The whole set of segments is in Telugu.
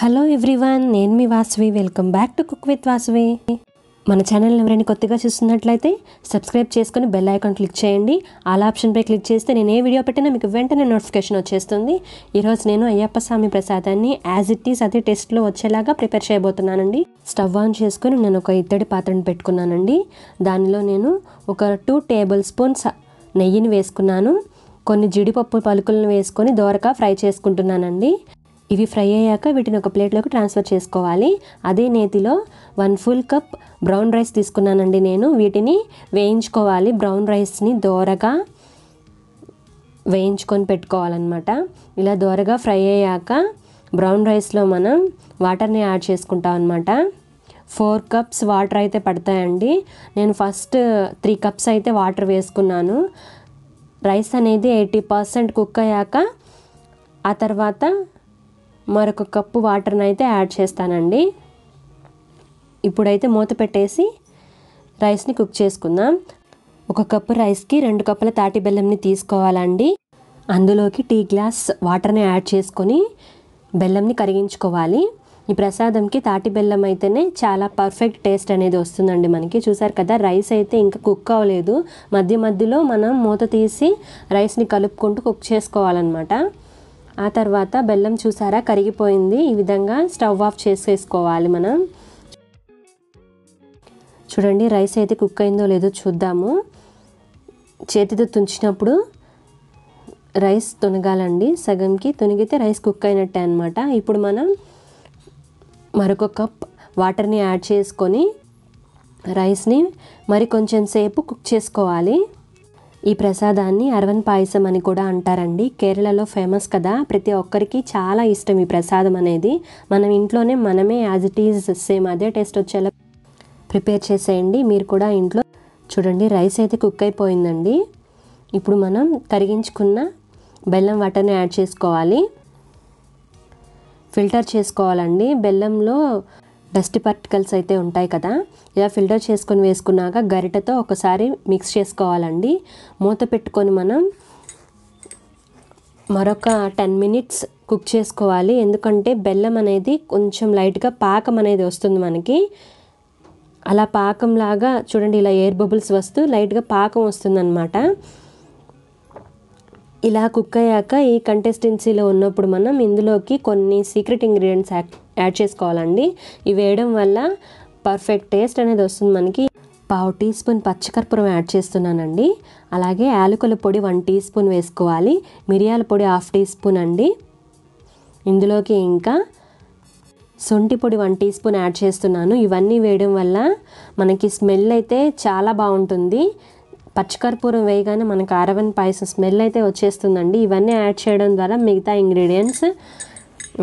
హలో ఎవ్రీవన్ నేను మీ Vasavi welcome back to cook with Vasavi మన ఛానల్ ఎవరైనా కొత్తగా చూస్తున్నట్లయితే సబ్స్క్రైబ్ చేసుకుని బెల్ ఐకాన్ క్లిక్ చేయండి ఆల్ ఆప్షన్పై క్లిక్ చేస్తే నేను ఏ వీడియో పెట్టినా మీకు వెంటనే నోటిఫికేషన్ వచ్చేస్తుంది ఈరోజు నేను అయ్యప్ప స్వామి ప్రసాదాన్ని యాజ్ ఇట్ ఈస్ అదే టెస్ట్లో వచ్చేలాగా ప్రిపేర్ చేయబోతున్నానండి స్టవ్ ఆన్ చేసుకుని నేను ఒక ఇత్తడి పాత్రను పెట్టుకున్నానండి దానిలో నేను ఒక టూ టేబుల్ స్పూన్స్ నెయ్యిని వేసుకున్నాను కొన్ని జీడిపప్పు పలుకులను వేసుకొని దోరక ఫ్రై చేసుకుంటున్నానండి ఇవి ఫ్రై అయ్యాక వీటిని ఒక ప్లేట్లోకి ట్రాన్స్ఫర్ చేసుకోవాలి అదే నేతిలో one full cup brown rice తీసుకున్నానండి నేను వీటిని వేయించుకోవాలి బ్రౌన్ రైస్ని దోరగా వేయించుకొని పెట్టుకోవాలన్నమాట ఇలా దోరగా ఫ్రై అయ్యాక బ్రౌన్ రైస్లో మనం వాటర్ని యాడ్ చేసుకుంటాం అనమాట ఫోర్ కప్స్ వాటర్ అయితే పడతాయండి నేను ఫస్ట్ త్రీ కప్స్ అయితే వాటర్ వేసుకున్నాను రైస్ అనేది ఎయిటీ పర్సెంట్ కుక్ అయ్యాక ఆ తర్వాత మరొక కప్పు వాటర్ని అయితే యాడ్ చేస్తానండి ఇప్పుడైతే మూత పెట్టేసి రైస్ని కుక్ చేసుకుందాం ఒక కప్పు రైస్కి రెండు కప్పుల తాటి బెల్లంని తీసుకోవాలండి అందులోకి టీ గ్లాస్ వాటర్ని యాడ్ చేసుకొని బెల్లంని కరిగించుకోవాలి ఈ ప్రసాదంకి తాటి బెల్లం అయితేనే చాలా పర్ఫెక్ట్ టేస్ట్ అనేది వస్తుందండి మనకి చూసారు కదా రైస్ అయితే ఇంకా కుక్ అవ్వలేదు మధ్య మధ్యలో మనం మూత తీసి రైస్ని కలుపుకుంటూ కుక్ చేసుకోవాలన్నమాట ఆ తర్వాత బెల్లం చూసారా కరిగిపోయింది ఈ విధంగా స్టవ్ ఆఫ్ చేసేసుకోవాలి మనం చూడండి రైస్ అయితే కుక్ అయిందో లేదో చూద్దాము చేతితో తుంచినప్పుడు రైస్ తునగాలండి సగంకి తునిగితే రైస్ కుక్ అయినట్టే అనమాట ఇప్పుడు మనం మరొక కప్ వాటర్ని యాడ్ చేసుకొని రైస్ని మరి కొంచెం సేపు కుక్ చేసుకోవాలి ఈ ప్రసాదాన్ని అరవన్ పాయసం అని కూడా అంటారండి కేరళలో ఫేమస్ కదా ప్రతి ఒక్కరికి చాలా ఇష్టం ఈ ప్రసాదం అనేది మనం ఇంట్లోనే మనమే యాజ్ ఇట్ ఈజ్ సేమ్ అదే టేస్ట్ వచ్చేలా ప్రిపేర్ చేసేయండి మీరు కూడా ఇంట్లో చూడండి రైస్ అయితే కుక్ అయిపోయిందండి ఇప్పుడు మనం కరిగించుకున్న బెల్లం వాటర్ని యాడ్ చేసుకోవాలి ఫిల్టర్ చేసుకోవాలండి బెల్లంలో డస్ట్ పార్టికల్స్ అయితే ఉంటాయి కదా ఇలా ఫిల్టర్ చేసుకొని వేసుకున్నాక గరిటతో ఒకసారి మిక్స్ చేసుకోవాలండి మూత పెట్టుకొని మనం మరొక టెన్ మినిట్స్ కుక్ చేసుకోవాలి ఎందుకంటే బెల్లం అనేది కొంచెం లైట్గా పాకం అనేది వస్తుంది మనకి అలా పాకంలాగా చూడండి ఇలా ఎయిర్ బబుల్స్ వస్తూ లైట్గా పాకం వస్తుందన్నమాట ఇలా కుక్ అయ్యాక ఈ కంటెస్టెన్సీలో ఉన్నప్పుడు మనం ఇందులోకి కొన్ని సీక్రెట్ ఇంగ్రీడియంట్స్ యాడ్ చేసుకోవాలండి ఇవి వేయడం వల్ల పర్ఫెక్ట్ టేస్ట్ అనేది వస్తుంది మనకి పావు టీ స్పూన్ పచ్చకర్పూరం యాడ్ చేస్తున్నానండి అలాగే యాలకుల పొడి వన్ టీ స్పూన్ వేసుకోవాలి మిరియాల పొడి హాఫ్ టీ స్పూన్ అండి ఇందులోకి ఇంకా శొంఠి పొడి వన్ టీ స్పూన్ యాడ్ చేస్తున్నాను ఇవన్నీ వేయడం వల్ల మనకి స్మెల్ అయితే చాలా బాగుంటుంది పచ్చికర్పూరం వేయగానే మనకు అరవన్ పాయసం స్మెల్ అయితే వచ్చేస్తుందండి ఇవన్నీ యాడ్ చేయడం ద్వారా మిగతా ఇంగ్రీడియంట్స్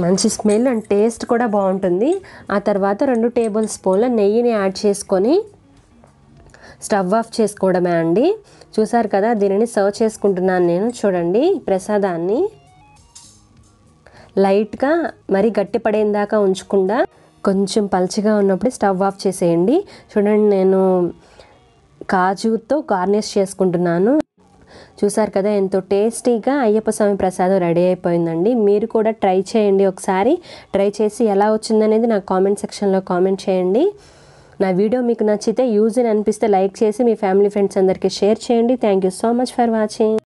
మంచి స్మెల్ అండ్ టేస్ట్ కూడా బాగుంటుంది ఆ తర్వాత రెండు టేబుల్ స్పూన్ల నెయ్యిని యాడ్ చేసుకొని స్టవ్ ఆఫ్ చేసుకోవడమే అండి చూసారు కదా దీనిని సర్వ్ చేసుకుంటున్నాను నేను చూడండి ప్రసాదాన్ని లైట్గా మరీ గట్టి పడేందాకా ఉంచకుండా కొంచెం పల్చిగా ఉన్నప్పుడు స్టవ్ ఆఫ్ చేసేయండి చూడండి నేను కాజుతో గార్నిష్ చేసుకుంటున్నాను చూసారు కదా ఎంతో టేస్టీగా అయ్యప్ప స్వామి ప్రసాదం రెడీ అయిపోయిందండి మీరు కూడా ట్రై చేయండి ఒకసారి ట్రై చేసి ఎలా వచ్చిందనేది నా కామెంట్ సెక్షన్లో కామెంట్ చేయండి నా వీడియో మీకు నచ్చితే యూజ్ అని అనిపిస్తే లైక్ చేసి మీ ఫ్యామిలీ ఫ్రెండ్స్ అందరికీ షేర్ చేయండి thank you so much for watching